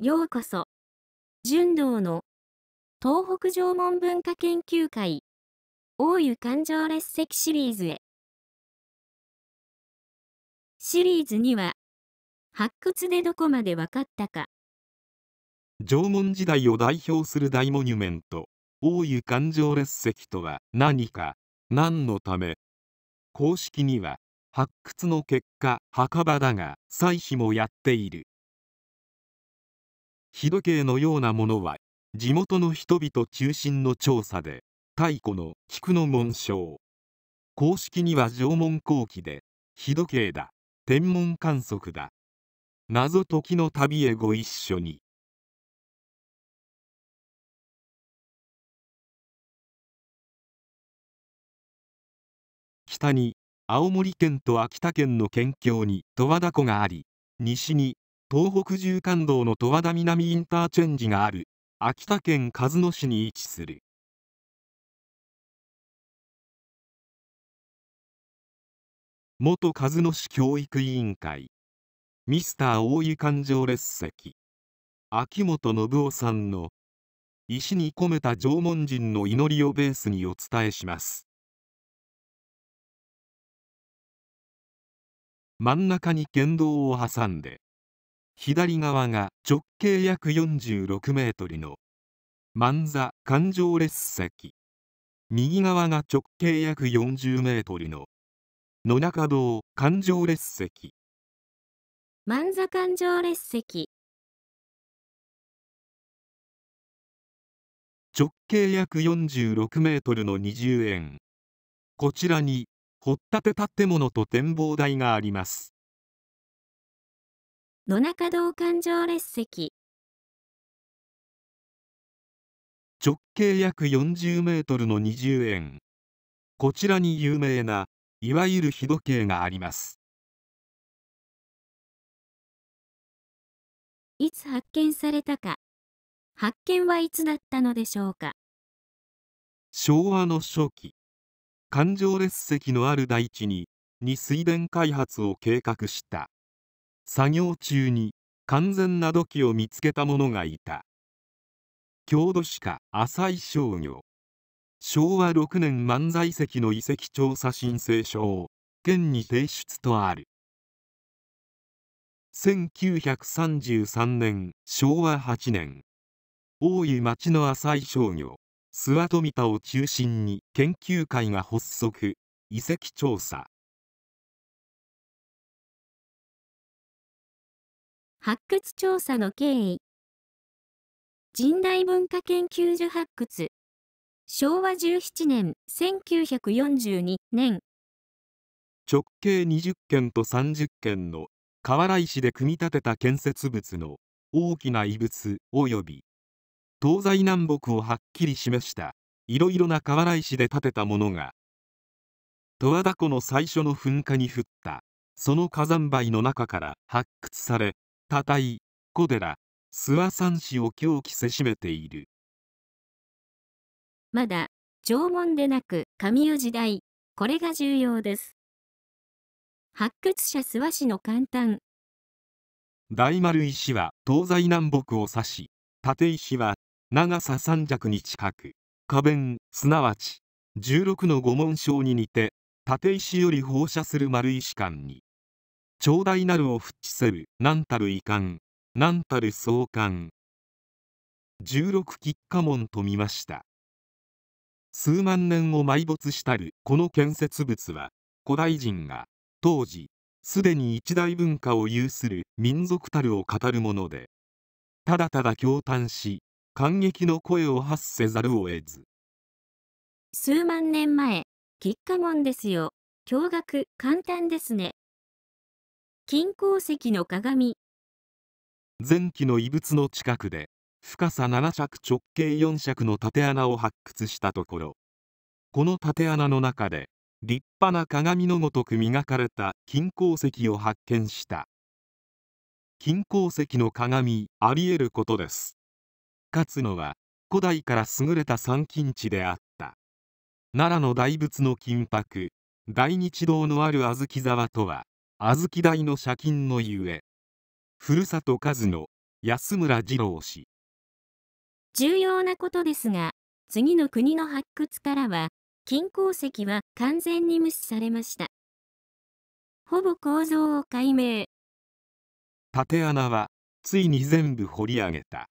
ようこそ。純道の東北縄文文化研究会大湯環状列席シリーズへ。シリーズには発掘でどこまで分かったか縄文時代を代表する大モニュメント大湯環状列石とは何か何のため公式には発掘の結果墓場だが祭祀もやっている日時計のようなものは地元の人々中心の調査で太古の菊の紋章公式には縄文後期で日時計だ天文観測だ謎解きの旅へご一緒に北に青森県と秋田県の県境に十和田湖があり西に東北縦貫道の十和田南インターチェンジがある秋田県鹿角市に位置する元鹿角市教育委員会ミスター大湯環状列席秋元信夫さんの石に込めた縄文人の祈りをベースにお伝えします真ん中に県道を挟んで左側が直径約46メートルの万座環状列石右側が直径約40メートルの野中堂環状列石万座環状列石直径約46メートルの20円こちらに掘立て建物と展望台があります野中道環状列石直径約40メートルの二0円こちらに有名ないわゆる日時計がありますいつ発見されたか発見はいつだったのでしょうか昭和の初期環状列石のある大地にに水田開発を計画した作業中に完全な土器を見つけた者がいた郷土史家浅井商業昭和6年漫才石の遺跡調査申請書を県に提出とある1933年昭和8年大井町の浅井商業諏訪富田を中心に研究会が発足遺跡調査発掘調査の経緯神代文化研究所発掘昭和17年1942年直径20軒と30軒の河原石で組み立てた建設物の大きな遺物及び東西南北をはっきり示したいろいろな河原石で建てたものが十和田湖の最初の噴火に降ったその火山灰の中から発掘され高い小寺諏訪三氏を狂気せしめているまだ縄文でなく神湯時代これが重要です発掘者諏訪氏の簡単大丸石は東西南北を指し立石は長さ3尺に近く花弁すなわち16の御紋章に似て立石より放射する丸石間に長大なるを伏知せる、何たる遺憾、なんたる壮観。16吉家門と見ました。数万年を埋没したるこの建設物は、古代人が当時、すでに一大文化を有する民族たるを語るもので、ただただ驚嘆し、感激の声を発せざるを得ず。数万年前、吉家門ですよ。驚愕、簡単ですね。金鉱石の鏡前期の遺物の近くで深さ7尺直径4尺の縦穴を発掘したところこの縦穴の中で立派な鏡のごとく磨かれた金鉱石を発見した金鉱石の鏡あり得ることです勝野は古代から優れた参勤地であった奈良の大仏の金箔大日堂のある小豆沢とは小豆代の借金のゆえふるさと数の安村二郎氏重要なことですが次の国の発掘からは金鉱石は完全に無視されましたほぼ構造を解明縦穴はついに全部掘り上げた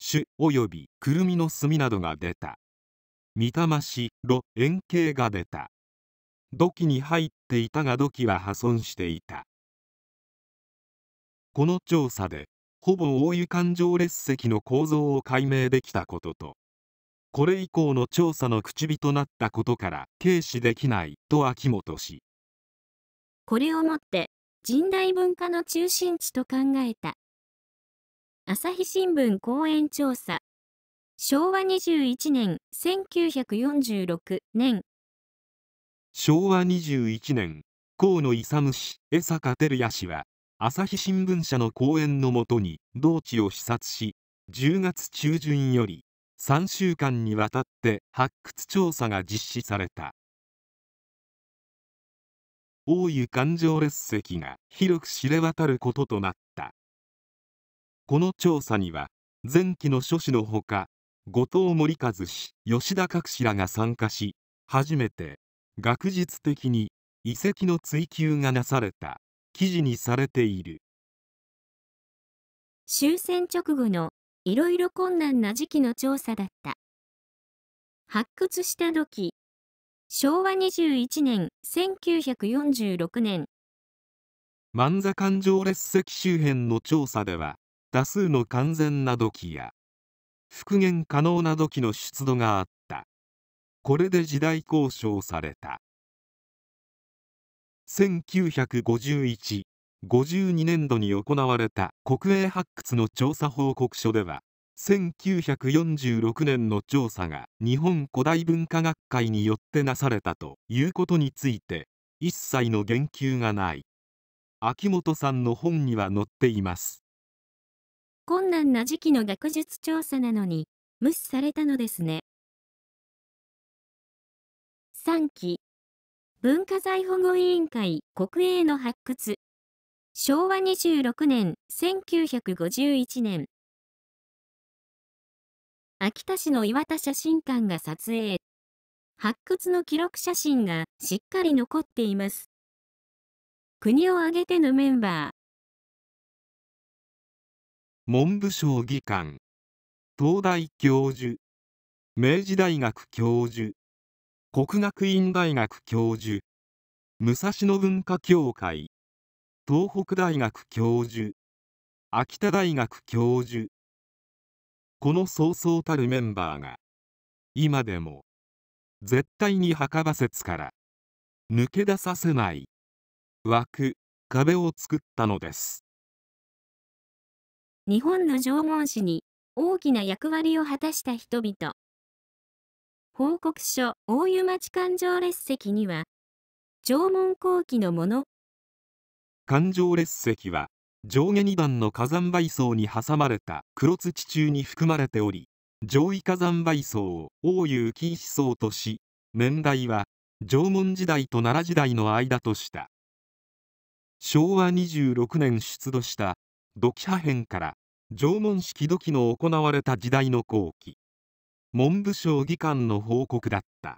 種及びくるみの炭などが出た三玉市路円形が出た土器に入っていたが土器は破損していたこの調査でほぼ大湯環状列石の構造を解明できたこととこれ以降の調査の口火となったことから軽視できないと秋元氏これをもって人大文化の中心地と考えた朝日新聞講演調査昭和21年1946年昭和21年河野勇氏江坂照也氏は朝日新聞社の講演のもとに同地を視察し10月中旬より3週間にわたって発掘調査が実施された大湯環状列石が広く知れ渡ることとなったこの調査には前期の諸氏のほか後藤森和氏吉田閣氏らが参加し初めて学術的に遺跡の追求がなされた記事にされている終戦直後のいろいろ困難な時期の調査だった発掘した時昭和21年1946年万座環状列石周辺の調査では多数の完全な土器や復元可能な土器の出土があっこれで時代交渉された1951 52年度に行われた国営発掘の調査報告書では1946年の調査が日本古代文化学会によってなされたということについて一切の言及がない秋元さんの本には載っています困難な時期の学術調査なのに無視されたのですね3期文化財保護委員会国営の発掘昭和26年1951年秋田市の岩田写真館が撮影発掘の記録写真がしっかり残っています国を挙げてのメンバー文部省議官東大教授明治大学教授国学院大学教授武蔵野文化協会東北大学教授秋田大学教授このそうそうたるメンバーが今でも絶対に墓場説から抜け出させない枠壁を作ったのです日本の縄文史に大きな役割を果たした人々報告書大湯町環状列石には縄文後期のもの環状列石は上下2段の火山灰層に挟まれた黒土中に含まれており上位火山灰層を大湯紀石層とし年代は縄文時代と奈良時代の間とした昭和26年出土した土器破片から縄文式土器の行われた時代の後期文部省議官の報告だった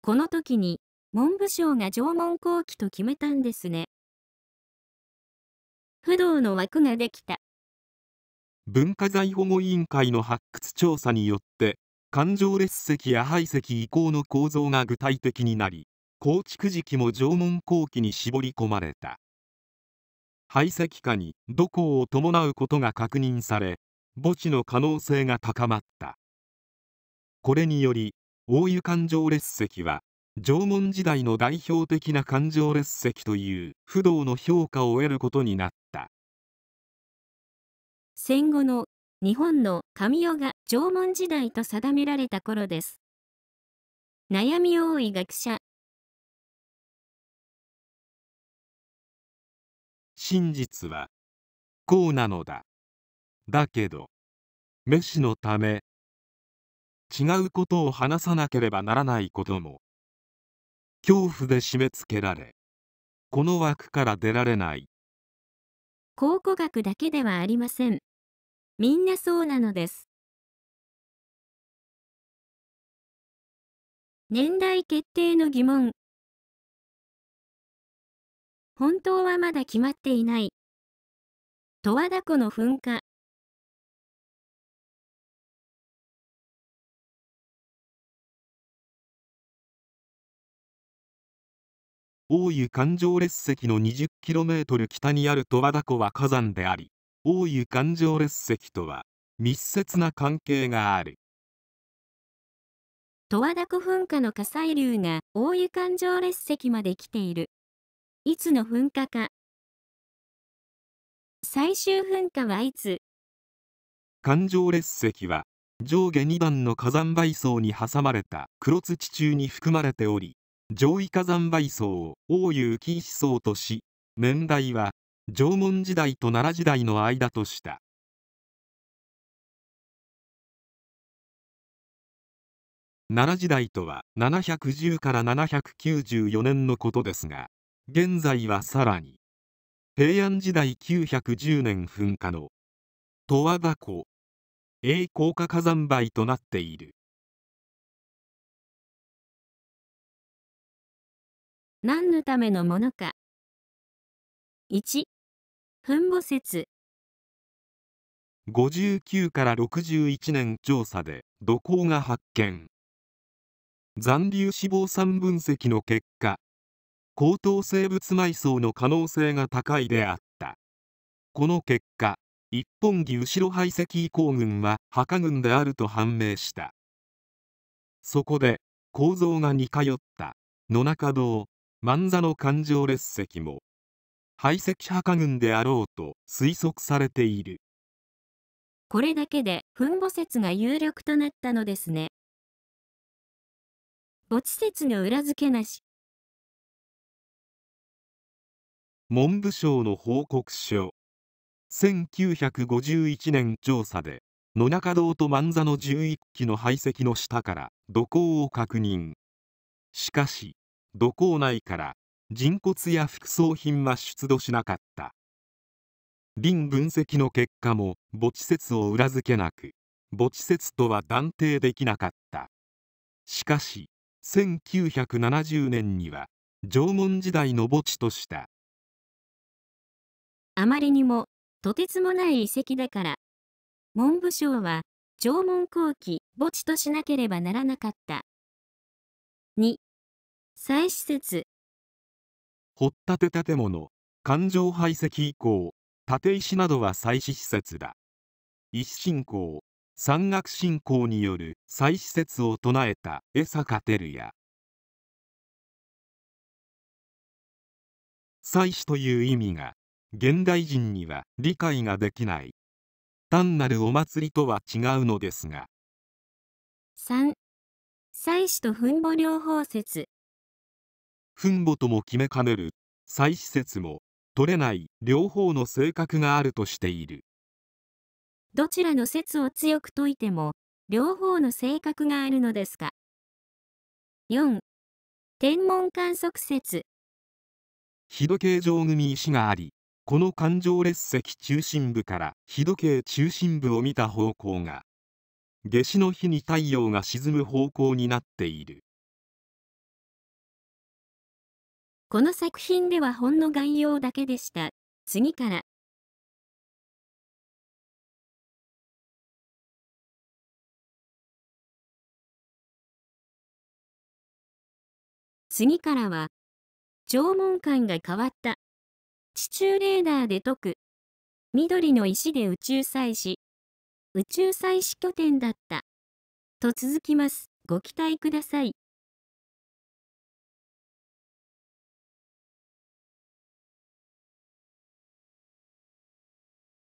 この時に文部省が縄文後期と決めたんですね不動の枠ができた文化財保護委員会の発掘調査によって環状列石や排石移行の構造が具体的になり構築時期も縄文後期に絞り込まれた排石下に土耕を伴うことが確認され墓地の可能性が高まったこれにより大湯環状列石は縄文時代の代表的な環状列石という不動の評価を得ることになった戦後の日本の神代が縄文時代と定められた頃です悩み多い学者真実はこうなのだだけど飯のため違うことを話さなければならないことも恐怖で締め付けられこの枠から出られない考古学だけではありませんみんなそうなのです年代決定の疑問本当はまだ決まっていない十和田湖の噴火大湯環状列石の 20km 北にある十和田湖は火山であり大湯環状列石とは密接な関係がある十和田湖噴火の火砕流が大湯環状列石まで来ているいつの噴火か最終噴火はいつ環状列石は上下2段の火山灰層に挟まれた黒土中に含まれており上位火山灰層を王雄紀思想とし年代は縄文時代と奈良時代の間とした奈良時代とは710から794年のことですが現在はさらに平安時代910年噴火の十和田湖栄光火火山灰となっている何のためのものか。1. 墳墓説59から61年調査で土工が発見残留脂肪酸分析の結果高等生物埋葬の可能性が高いであったこの結果一本木後ろ排斥遺構群は墓群であると判明したそこで構造が似通った野中堂万座の環状列石も排斥派群であろうと推測されているこれだけで墳墓説が有力となったのですね墓地説の裏付けなし文部省の報告書1951年調査で野中堂と万座の11基の排斥の下から土工を確認しかし土坑内から人骨や副葬品は出土しなかった林分析の結果も墓地説を裏付けなく墓地説とは断定できなかったしかし1970年には縄文時代の墓地としたあまりにもとてつもない遺跡だから文部省は縄文後期墓地としなければならなかった2再施設掘立建物環状排斥以降立石などは再施設だ石信仰山岳信仰による再施設を唱えた江坂照也祭祀という意味が現代人には理解ができない単なるお祭りとは違うのですが3祭祀と墳墓療法説墳墓とも決めかねる祭祀説も取れない両方の性格があるとしているどちらの説を強く説いても両方の性格があるのですか4天文観測説日時計上組石がありこの環状列石中心部から日時計中心部を見た方向が夏至の日に太陽が沈む方向になっているこの作品ではほんの概要だけでした。次から。次からは、縄文館が変わった。地中レーダーで解く。緑の石で宇宙祭祀。宇宙祭祀拠点だった。と続きます。ご期待ください。